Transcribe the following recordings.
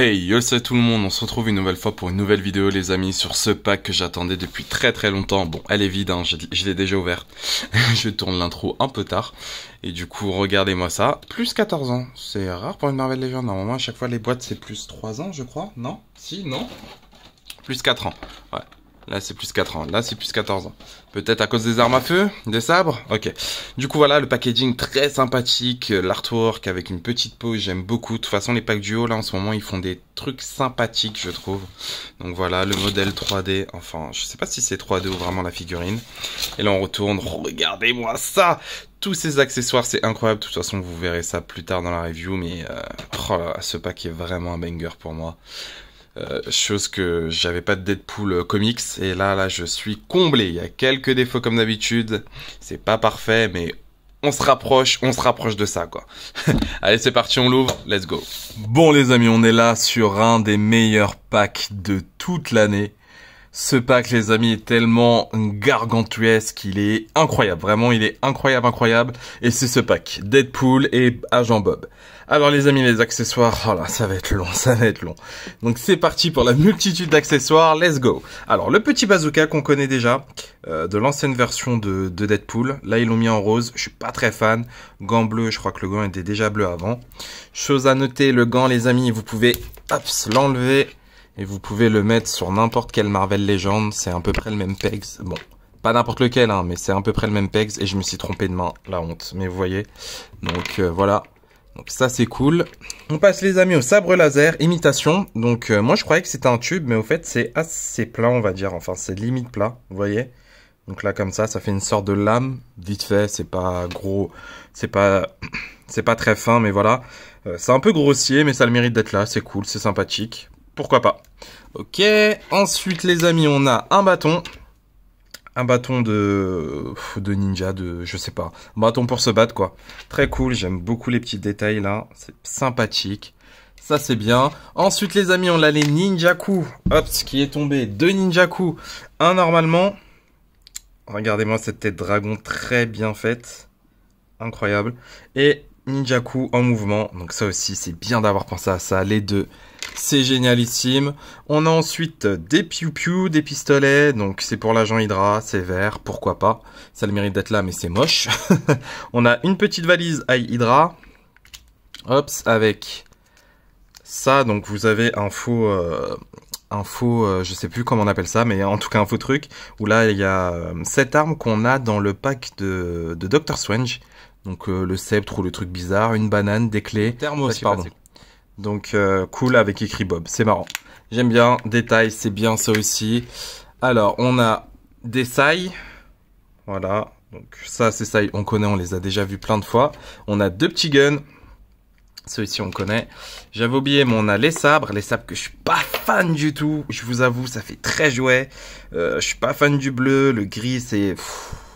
Hey, yo c'est tout le monde, on se retrouve une nouvelle fois pour une nouvelle vidéo les amis sur ce pack que j'attendais depuis très très longtemps. Bon, elle est vide, hein, je, l'ai déjà ouverte. je tourne l'intro un peu tard. Et du coup, regardez-moi ça. Plus 14 ans, c'est rare pour une Marvel Legends. Normalement, à chaque fois les boîtes c'est plus 3 ans je crois, non Si, non Plus 4 ans, ouais. Là, c'est plus 4 ans. Là, c'est plus 14 ans. Peut-être à cause des armes à feu Des sabres Ok. Du coup, voilà, le packaging très sympathique. Euh, l'artwork avec une petite peau, j'aime beaucoup. De toute façon, les packs duo, là, en ce moment, ils font des trucs sympathiques, je trouve. Donc voilà, le modèle 3D. Enfin, je sais pas si c'est 3D ou vraiment la figurine. Et là, on retourne. Oh, regardez-moi ça tous ces accessoires, c'est incroyable. De toute façon, vous verrez ça plus tard dans la review, mais euh, oh là, ce pack est vraiment un banger pour moi. Euh, chose que j'avais pas de Deadpool euh, comics et là là je suis comblé. Il y a quelques défauts comme d'habitude. C'est pas parfait mais on se rapproche, on se rapproche de ça, quoi. Allez, c'est parti, on l'ouvre, let's go. Bon, les amis, on est là sur un des meilleurs packs de toute l'année. Ce pack, les amis, est tellement gargantuesque, il est incroyable, vraiment, il est incroyable, incroyable. Et c'est ce pack, Deadpool et Agent Bob. Alors les amis, les accessoires, oh là, ça va être long, ça va être long. Donc c'est parti pour la multitude d'accessoires, let's go. Alors le petit bazooka qu'on connaît déjà, euh, de l'ancienne version de, Deadpool. Là ils l'ont mis en rose, je suis pas très fan. Gant bleu, je crois que le gant était déjà bleu avant. Chose à noter, le gant les amis, vous pouvez l'enlever et vous pouvez le mettre sur n'importe quelle Marvel légende. C'est à peu près le même pegs. Bon, pas n'importe lequel, hein, mais c'est à peu près le même pegs et je me suis trompé de main, la honte. Mais vous voyez, donc euh, voilà, donc ça c'est cool. On passe les amis au sabre laser imitation. Donc euh, moi je croyais que c'était un tube mais au fait c'est assez plat on va dire. Enfin c'est limite plat, vous voyez. Donc là comme ça, ça fait une sorte de lame vite fait, c'est pas gros, c'est pas c'est pas très fin mais voilà. Euh, c'est un peu grossier mais ça le mérite d'être là, c'est cool, c'est sympathique. Pourquoi pas. Ok, ensuite les amis on a un bâton un bâton de, de ninja, de je sais pas, bâton pour se battre quoi. Très cool, j'aime beaucoup les petits détails là, c'est sympathique. Ça c'est bien. Ensuite les amis, on a les ninjaku. Hop, ce qui est tombé, deux ninjaku, un normalement. Regardez-moi cette tête dragon très bien faite, incroyable. Et ninjaku en mouvement. Donc ça aussi, c'est bien d'avoir pensé à ça, les deux c'est génialissime. On a ensuite des piou-piou, des pistolets, donc c'est pour l'agent Hydra, c'est vert, pourquoi pas. Ça le mérite d'être là, mais c'est moche. on a une petite valise à Hydra, Hops, avec ça, donc vous avez un faux... Euh, un faux, euh, je sais plus comment on appelle ça, mais en tout cas un faux truc, où là il y a euh, sept cette arme qu'on a dans le pack de, de Doctor Strange, donc le sceptre ou le truc bizarre, une banane, des clés, thermos, pardon. Donc euh, cool avec écrit Bob, c'est marrant. J'aime bien, détail, c'est bien ça aussi. Alors, on a des sailles. Voilà, donc ça, c'est sailles, on connaît, on les a déjà vus plein de fois. On a deux petits guns. Ceux-ci, on connaît. J'avais oublié, mais on a les sabres. Les sabres que je suis pas fan du tout. Je vous avoue, ça fait très jouet. Euh, je suis pas fan du bleu. Le gris, c'est...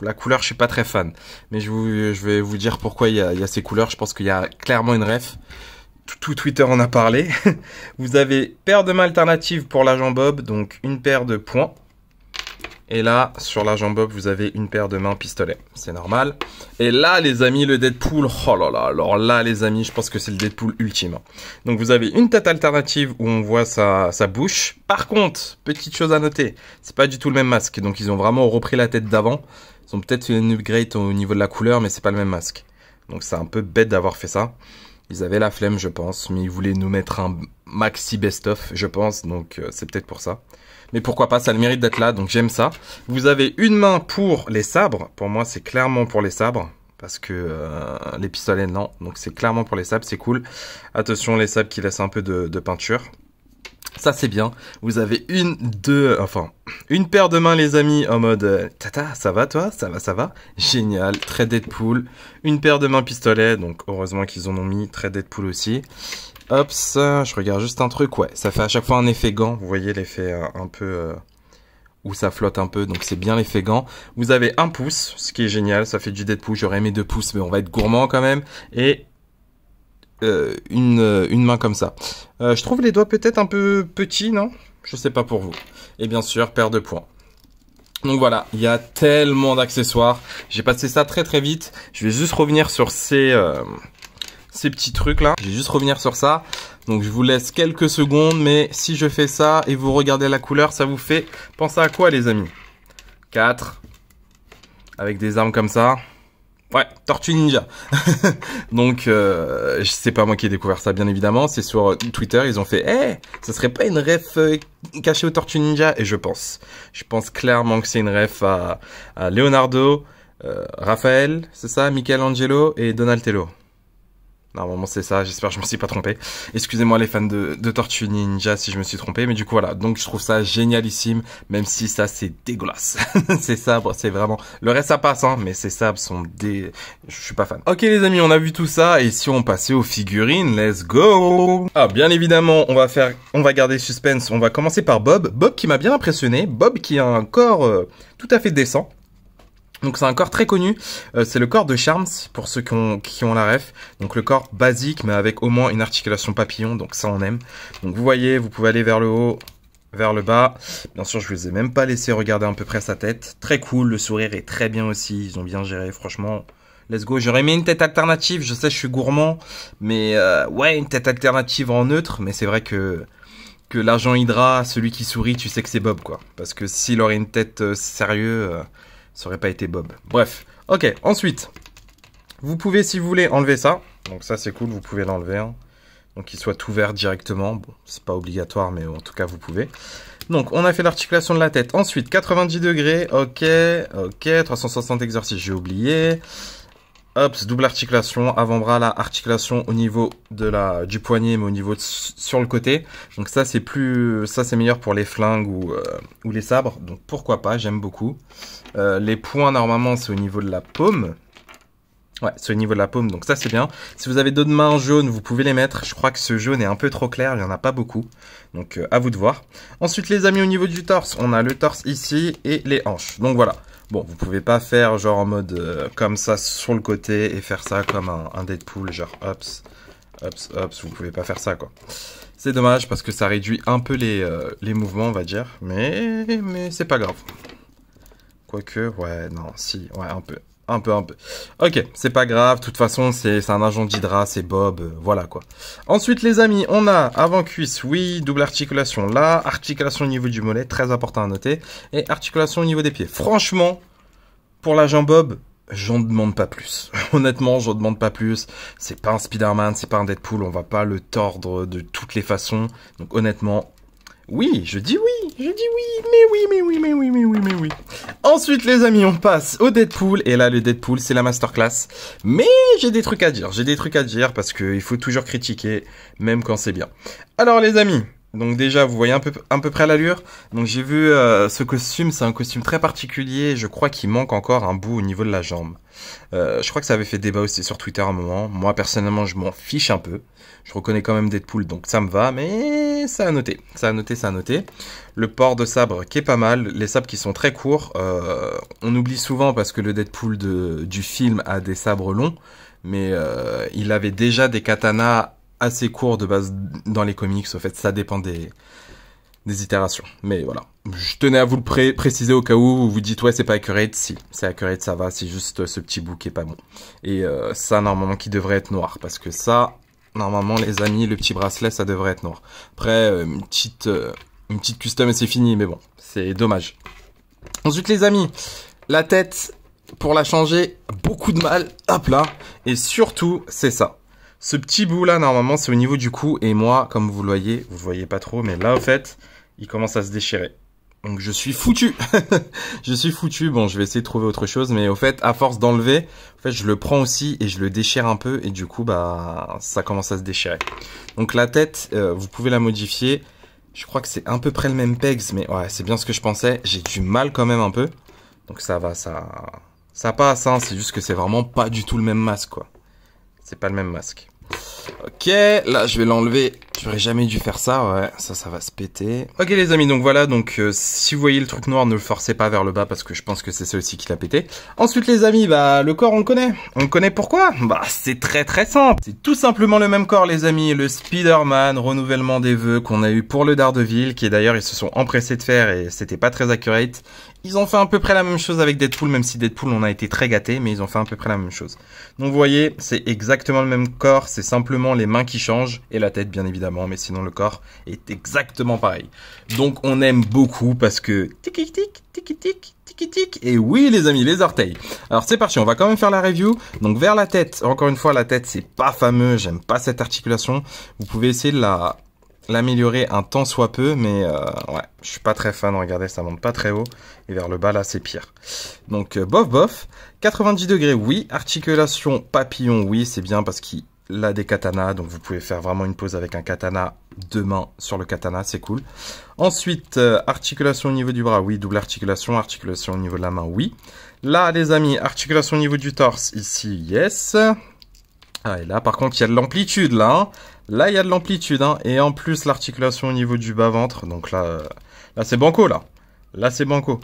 La couleur, je suis pas très fan. Mais je, je vais vous dire pourquoi il y, a, il y a ces couleurs. Je pense qu'il y a clairement une ref tout Twitter en a parlé. Vous avez paire de mains alternatives pour l'agent Bob, donc une paire de points. Et là, sur l'agent Bob, vous avez une paire de mains pistolet. C'est normal. Et là, les amis, le Deadpool. Oh là là, alors là, les amis, je pense que c'est le Deadpool ultime. Donc vous avez une tête alternative où on voit sa, sa bouche. Par contre, petite chose à noter, c'est pas du tout le même masque. Donc ils ont vraiment repris la tête d'avant. Ils ont peut-être fait une upgrade au niveau de la couleur, mais c'est pas le même masque. Donc c'est un peu bête d'avoir fait ça. Ils avaient la flemme, je pense, mais ils voulaient nous mettre un maxi best-of, je pense, donc euh, c'est peut-être pour ça. Mais pourquoi pas, ça le mérite d'être là, donc j'aime ça. Vous avez une main pour les sabres. Pour moi, c'est clairement pour les sabres parce que euh, les pistolets non, donc c'est clairement pour les sabres, c'est cool. Attention les sabres qui laissent un peu de peinture. Ça c'est bien. Vous avez une, deux, euh, enfin une paire de mains les amis en mode euh, Tata, ça va toi Ça va, ça va Génial, très Deadpool. Une paire de mains pistolet, donc heureusement qu'ils en ont mis, très Deadpool aussi. Hop, euh, je regarde juste un truc, ouais, ça fait à chaque fois un effet gant, vous voyez l'effet un peu... où ça flotte un peu, donc c'est bien l'effet gant. Vous avez un pouce, ce qui est génial, ça fait du Deadpool, j'aurais aimé deux pouces, mais on va être gourmand quand même. Et euh, euh, une, main comme ça. Euh, je trouve les doigts peut-être un peu petits, non Je sais pas pour vous. Et bien sûr, paire de points. Donc voilà, il y a tellement d'accessoires. J'ai passé ça très très vite. Je vais juste revenir sur ces, ces petits trucs là. Je vais juste revenir sur ça. Donc je vous laisse quelques secondes, mais si je fais ça et vous regardez la couleur, ça vous fait penser à quoi les amis 4. Avec des armes comme ça. Ouais, Tortue Ninja. Donc, je euh, sais pas moi qui ai découvert ça, bien évidemment. C'est sur euh, Twitter, ils ont fait, eh, hey, ce serait pas une ref euh, cachée aux Tortues Ninja Et je pense, je pense clairement que c'est une ref à, Leonardo, euh, Raphaël, c'est ça, Michelangelo et Donatello. Normalement c'est ça, j'espère que je me suis pas trompé. Excusez-moi les fans de, Tortue Ninja si je me suis trompé, mais du coup voilà, donc je trouve ça génialissime, même si ça c'est dégueulasse. c'est ça, c'est vraiment... Le reste ça passe, hein, mais ces sabres sont des... Je suis pas fan. Ok les amis, on a vu tout ça, et si on passait aux figurines, let's go Ah bien évidemment, on va faire... On va garder suspense, on va commencer par Bob. Bob qui m'a bien impressionné, Bob qui a un corps euh, tout à fait décent. Donc c'est un corps très connu, euh, c'est le corps de Charms pour ceux qui ont, la ref. Donc le corps basique mais avec au moins une articulation papillon, donc ça on aime. Donc vous voyez, vous pouvez aller vers le haut, vers le bas. Bien sûr, je vous ai même pas laissé regarder à peu près sa tête. Très cool, le sourire est très bien aussi, ils ont bien géré, franchement. Let's go, j'aurais aimé une tête alternative, je sais je suis gourmand, mais euh, ouais, une tête alternative en neutre, mais c'est vrai que que l'argent Hydra, celui qui sourit, tu sais que c'est Bob quoi. Parce que s'il aurait une tête sérieux sérieuse euh, ça aurait pas été Bob. Bref. Ok, ensuite, vous pouvez, si vous voulez, enlever ça. Donc ça, c'est cool, vous pouvez l'enlever. Hein. Donc il soit ouvert directement. Bon, c'est pas obligatoire, mais en tout cas, vous pouvez. Donc, on a fait l'articulation de la tête. Ensuite, 90 degrés, ok, ok, 360 exercices, j'ai oublié. Hop, double articulation, avant-bras, la articulation au niveau de la du poignet, mais au niveau sur le côté. Donc ça c'est plus, ça c'est meilleur pour les flingues ou, euh, ou les sabres. Donc pourquoi pas, j'aime beaucoup. Euh, les points normalement c'est au niveau de la paume. Ouais, c'est au niveau de la paume, donc ça c'est bien. Si vous avez d'autres mains jaunes, vous pouvez les mettre. Je crois que ce jaune est un peu trop clair, il n'y en a pas beaucoup. Donc euh, à vous de voir. Ensuite les amis, au niveau du torse, on a le torse ici et les hanches. Donc voilà. Bon, vous pouvez pas faire genre en mode euh, comme ça sur le côté et faire ça comme un, Deadpool, genre hops, hops, hops, vous pouvez pas faire ça quoi. C'est dommage parce que ça réduit un peu les, euh, les mouvements on va dire, mais, mais c'est pas grave. Quoique, ouais, non, si, ouais, un peu. Un peu, un peu. Ok, c'est pas grave. De toute façon, c'est un agent d'Hydra, c'est Bob. Euh, voilà quoi. Ensuite, les amis, on a avant-cuisse, oui. Double articulation là. Articulation au niveau du mollet, très important à noter. Et articulation au niveau des pieds. Franchement, pour l'agent Bob, j'en demande pas plus. Honnêtement, j'en demande pas plus. C'est pas un Spider-Man, c'est pas un Deadpool, on va pas le tordre de toutes les façons. Donc honnêtement, oui, je dis oui, je dis oui, mais oui, mais oui, mais oui, mais oui, mais oui. Ensuite, les amis, on passe au Deadpool. Et là, le Deadpool, c'est la masterclass. Mais j'ai des trucs à dire, j'ai des trucs à dire parce qu'il faut toujours critiquer, même quand c'est bien. Alors, les amis, donc déjà, vous voyez un peu, un peu près l'allure. Donc j'ai vu euh, ce costume, c'est un costume très particulier. Je crois qu'il manque encore un bout au niveau de la jambe. Euh, je crois que ça avait fait débat aussi sur Twitter à un moment. Moi personnellement, je m'en fiche un peu. Je reconnais quand même Deadpool, donc ça me va. Mais ça a noté, ça a noté, ça a noté. Le port de sabre qui est pas mal. Les sabres qui sont très courts. Euh, on oublie souvent parce que le Deadpool de, du film a des sabres longs mais il avait déjà des katanas assez court de base dans les comics. En fait, ça dépend des, des itérations. Mais voilà, je tenais à vous le préciser au cas où vous vous dites ouais c'est pas accurate, si c'est accurate ça va, c'est juste ce petit bout qui est pas bon. Et euh, ça normalement qui devrait être noir parce que ça normalement les amis le petit bracelet ça devrait être noir. Après euh, une petite euh, une petite custom et c'est fini mais bon c'est dommage. Ensuite les amis la tête pour la changer beaucoup de mal hop là et surtout c'est ça ce petit bout là, normalement, c'est au niveau du cou. Et moi, comme vous le voyez, vous le voyez pas trop, mais là, au fait, il commence à se déchirer. Donc je suis foutu. je suis foutu. Bon, je vais essayer de trouver autre chose, mais au fait, à force d'enlever, fait, je le prends aussi et je le déchire un peu et du coup, bah, ça commence à se déchirer. Donc la tête, euh, vous pouvez la modifier. Je crois que c'est à peu près le même pegs, mais ouais, c'est bien ce que je pensais. J'ai du mal quand même un peu. Donc ça va, ça, ça passe. Hein. C'est juste que c'est vraiment pas du tout le même masque, quoi. C'est pas le même masque. Ok, là je vais l'enlever tu aurais jamais dû faire ça, ouais, ça, ça va se péter. Ok les amis, donc voilà, donc euh, si vous voyez le truc noir, ne le forcez pas vers le bas parce que je pense que c'est celui-ci qui l'a pété. Ensuite les amis, bah le corps on connaît. On connaît pourquoi Bah c'est très très simple. C'est tout simplement le même corps les amis, le Spider-Man, renouvellement des vœux qu'on a eu pour le Daredevil, qui d'ailleurs ils se sont empressés de faire et c'était pas très accurate. Ils ont fait à peu près la même chose avec Deadpool, même si Deadpool on a été très gâté, mais ils ont fait à peu près la même chose. Donc vous voyez, c'est exactement le même corps, c'est simplement les mains qui changent et la tête bien évidemment mais sinon le corps est exactement pareil. Donc on aime beaucoup parce que tic tic tic tic tic tic et oui les amis les orteils. Alors c'est parti, on va quand même faire la review. Donc vers la tête, encore une fois la tête c'est pas fameux, j'aime pas cette articulation. Vous pouvez essayer de la l'améliorer un temps soit peu, mais euh, ouais, je suis pas très fan. Regardez, ça monte pas très haut. Et vers le bas, là, c'est pire. Donc, euh, bof, bof. 90 degrés, oui. Articulation papillon, oui, c'est bien parce qu'il là des katanas, donc vous pouvez faire vraiment une pause avec un katana, deux mains sur le katana, c'est cool. Ensuite, euh, articulation au niveau du bras, oui, double articulation, articulation au niveau de la main, oui. Là, les amis, articulation au niveau du torse, ici, yes. Ah, et là, par contre, il y a de l'amplitude, là. Hein. Là, il y a de l'amplitude, hein. Et en plus, l'articulation au niveau du bas-ventre, donc là, euh, là c'est banco, là. Là, c'est banco.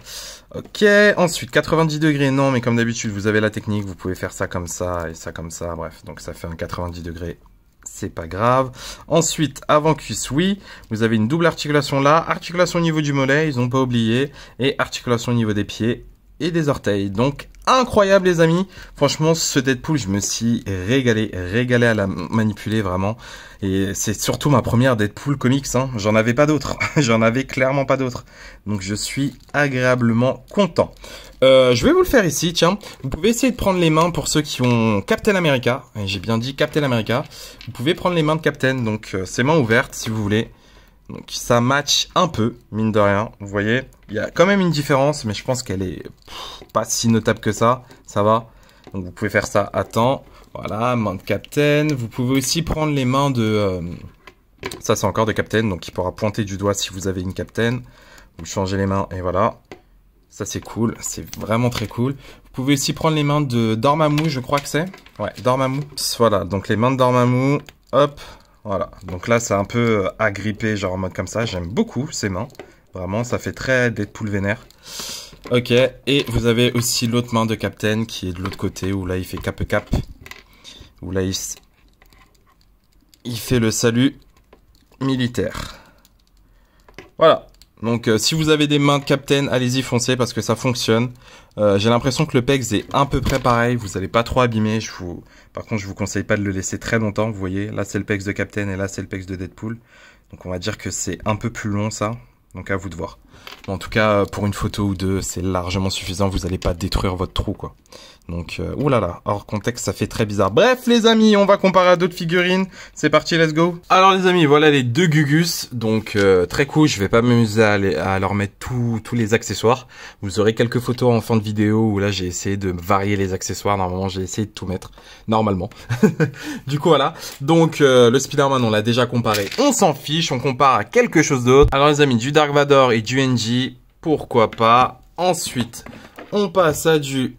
Ok, ensuite, 90 degrés. Non, mais comme d'habitude, vous avez la technique. Vous pouvez faire ça comme ça et ça comme ça. Bref, donc ça fait un 90 degrés. C'est pas grave. Ensuite, avant cuisse, oui. Vous avez une double articulation là. Articulation au niveau du mollet, ils n'ont pas oublié. Et articulation au niveau des pieds et des orteils. Donc, incroyable les amis. Franchement, ce Deadpool, je me suis régalé, régalé à la manipuler vraiment. Et c'est surtout ma première Deadpool comics. Hein. J'en avais pas d'autres. J'en avais clairement pas d'autres. Donc je suis agréablement content. Euh, je vais vous le faire ici, tiens. Vous pouvez essayer de prendre les mains pour ceux qui ont Captain America. J'ai bien dit Captain America. Vous pouvez prendre les mains de Captain, donc ses euh, mains ouvertes si vous voulez. Donc ça match un peu, mine de rien. Vous voyez, il y a quand même une différence, mais je pense qu'elle est pas si notable que ça. Ça va. Donc vous pouvez faire ça à temps. Voilà, main de captain. Vous pouvez aussi prendre les mains de... Euh, ça c'est encore de captain, donc il pourra pointer du doigt si vous avez une capitaine. Vous changez les mains et voilà. Ça c'est cool, c'est vraiment très cool. Vous pouvez aussi prendre les mains de Dormammu, je crois que c'est. Ouais, Dormammu. Voilà, donc les mains de Dormammu. Hop, voilà, donc là c'est un peu euh, agrippé, genre en mode comme ça. J'aime beaucoup ces mains. Vraiment, ça fait très Deadpool vénère. Ok, et vous avez aussi l'autre main de Captain qui est de l'autre côté, où là il fait cap cap. Où là il, il fait le salut militaire. Voilà. Donc euh, si vous avez des mains de captain, allez-y foncez parce que ça fonctionne. Euh, j'ai l'impression que le PEX est à peu près pareil, vous n'allez pas trop abîmer. Je vous... Par contre, je vous conseille pas de le laisser très longtemps, vous voyez. Là, c'est le PEX de captain et là, c'est le PEX de Deadpool. Donc on va dire que c'est un peu plus long ça, donc à vous de voir en tout cas, pour une photo ou deux, c'est largement suffisant. Vous n'allez pas détruire votre trou, quoi. Donc, euh, oulala, hors contexte, ça fait très bizarre. Bref, les amis, on va comparer à d'autres figurines. C'est parti, let's go. Alors, les amis, voilà les deux Gugus. Donc, euh, très cool, je vais pas m'amuser à, leur mettre tous les accessoires. Vous aurez quelques photos en fin de vidéo où là, j'ai essayé de varier les accessoires. Normalement, j'ai essayé de tout mettre. Normalement. du coup, voilà. Donc, euh, le Spider-Man, on l'a déjà comparé. On s'en fiche, on compare à quelque chose d'autre. Alors, les amis, du Dark Vador et du pourquoi pas. Ensuite, on passe à du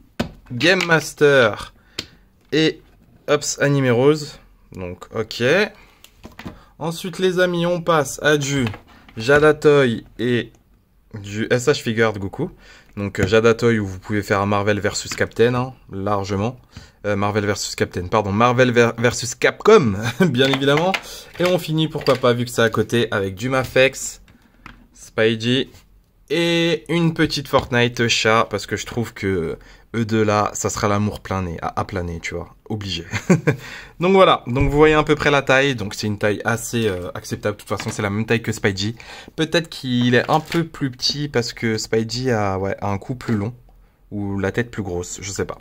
Game Master et Ups Anime Donc, ok. Ensuite, les amis, on passe à du Jadatoy et du SH Figure de Goku. Donc, euh, Jadatoy où vous pouvez faire Marvel versus Captain, hein, largement. Euh, Marvel versus Captain, pardon, Marvel versus Capcom, bien évidemment. Et on finit, pourquoi pas, vu que c'est à côté, avec du Mafex, Spidey et une petite Fortnite chat parce que je trouve que eux deux là, ça sera l'amour plané, à, à planer, tu vois, obligé. donc voilà, donc vous voyez à peu près la taille, donc c'est une taille assez euh, acceptable, de toute façon c'est la même taille que Spidey. Peut-être qu'il est un peu plus petit parce que Spidey a, ouais, un cou plus long ou la tête plus grosse, je sais pas.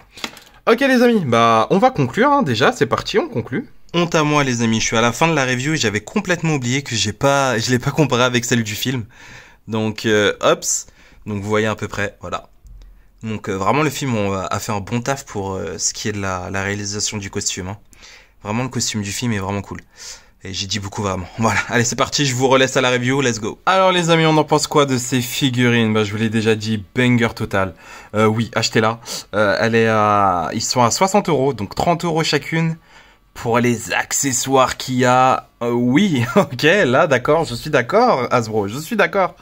Ok les amis, bah on va conclure hein, déjà, c'est parti, on conclut. Honte à moi les amis, je suis à la fin de la review et j'avais complètement oublié que j'ai pas, je l'ai pas comparé avec celle du film. Donc hops, euh, donc vous voyez à peu près, voilà. Donc euh, vraiment le film a fait un bon taf pour euh, ce qui est de la, réalisation du costume. Hein. Vraiment le costume du film est vraiment cool. Et j'ai dit beaucoup vraiment. Voilà, allez c'est parti, je vous relaisse à la review, let's go. Alors les amis, on en pense quoi de ces figurines bah, je vous l'ai déjà dit, banger total. oui, achetez-la. elle est à, ils sont à 60 euros, donc 30 euros chacune pour les accessoires qu'il y a, euh, oui, ok, là, d'accord, je suis d'accord, Hasbro, je suis d'accord.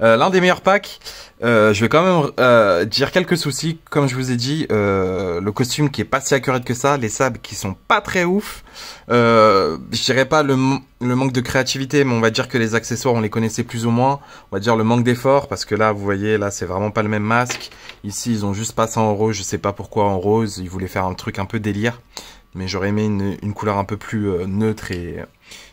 Euh, l'un des meilleurs packs, euh, je vais quand même dire quelques soucis. Comme je vous ai dit, le costume qui est pas si accurate que ça, les sables qui sont pas très ouf. je dirais pas le, manque de créativité, mais on va dire que les accessoires, on les connaissait plus ou moins. On va dire le manque d'effort, parce que là, vous voyez, là, c'est vraiment pas le même masque. Ici, ils ont juste pas ça en rose, je sais pas pourquoi en rose, ils voulaient faire un truc un peu délire mais j'aurais aimé une, couleur un peu plus euh, neutre et,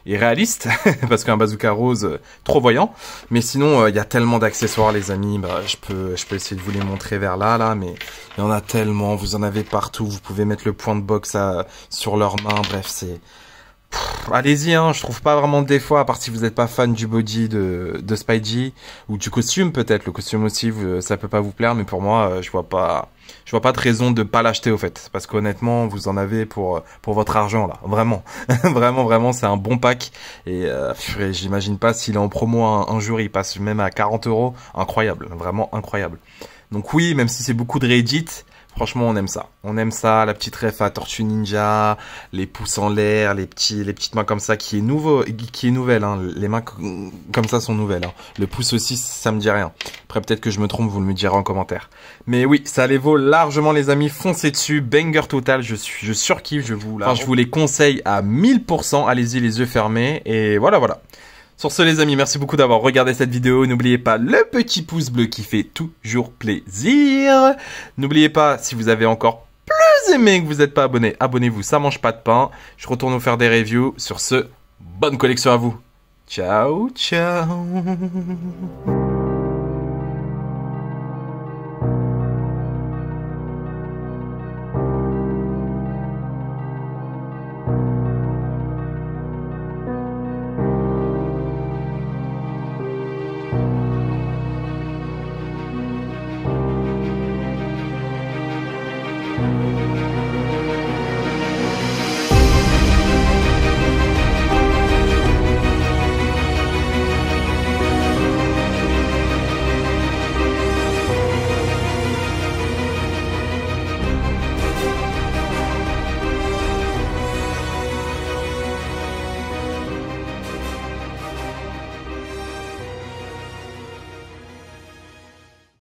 et réaliste, parce qu'un bazooka rose, euh, trop voyant. Mais sinon, euh, il y a tellement d'accessoires, les amis, bah, je, peux, je peux essayer de vous les montrer vers là, là, mais il y en a tellement, vous en avez partout, vous pouvez mettre le point de box à, sur leurs mains, bref, c'est allez-y, hein, je trouve pas vraiment de fois à part si vous n'êtes pas fan du body de, de Spidey, ou du costume peut-être, le costume aussi, ça peut pas vous plaire, mais pour moi, euh, je vois pas, je vois pas de raison de pas l'acheter au fait, parce qu'honnêtement, vous en avez pour, euh, pour votre argent là, vraiment, vraiment, vraiment, c'est un bon pack, euh, et j'imagine pas s'il est en promo un, un, jour, il passe même à 40 euros, incroyable, vraiment incroyable. Donc oui, même si c'est beaucoup de réédits, Franchement, on aime ça. On aime ça, la petite ref à Tortue Ninja, les pouces en l'air, les petits, les petites mains comme ça, qui est nouveau, qui est nouvelle. Hein. Les mains comme ça sont nouvelles. Hein. Le pouce aussi, ça me dit rien. Après, peut-être que je me trompe, vous me direz en commentaire. Mais oui, ça les vaut largement, les amis. Foncez dessus, banger total. Je suis, je surkiffe. Je vous, je vous les conseille à 1000%. Allez-y, les yeux fermés. Et voilà, voilà. Sur ce les amis, merci beaucoup d'avoir regardé cette vidéo. N'oubliez pas le petit pouce bleu qui fait toujours plaisir. N'oubliez pas, si vous avez encore plus aimé que vous n'êtes pas abonné, abonnez-vous, ça mange pas de pain. Je retourne vous faire des reviews. Sur ce, bonne collection à vous. Ciao, ciao.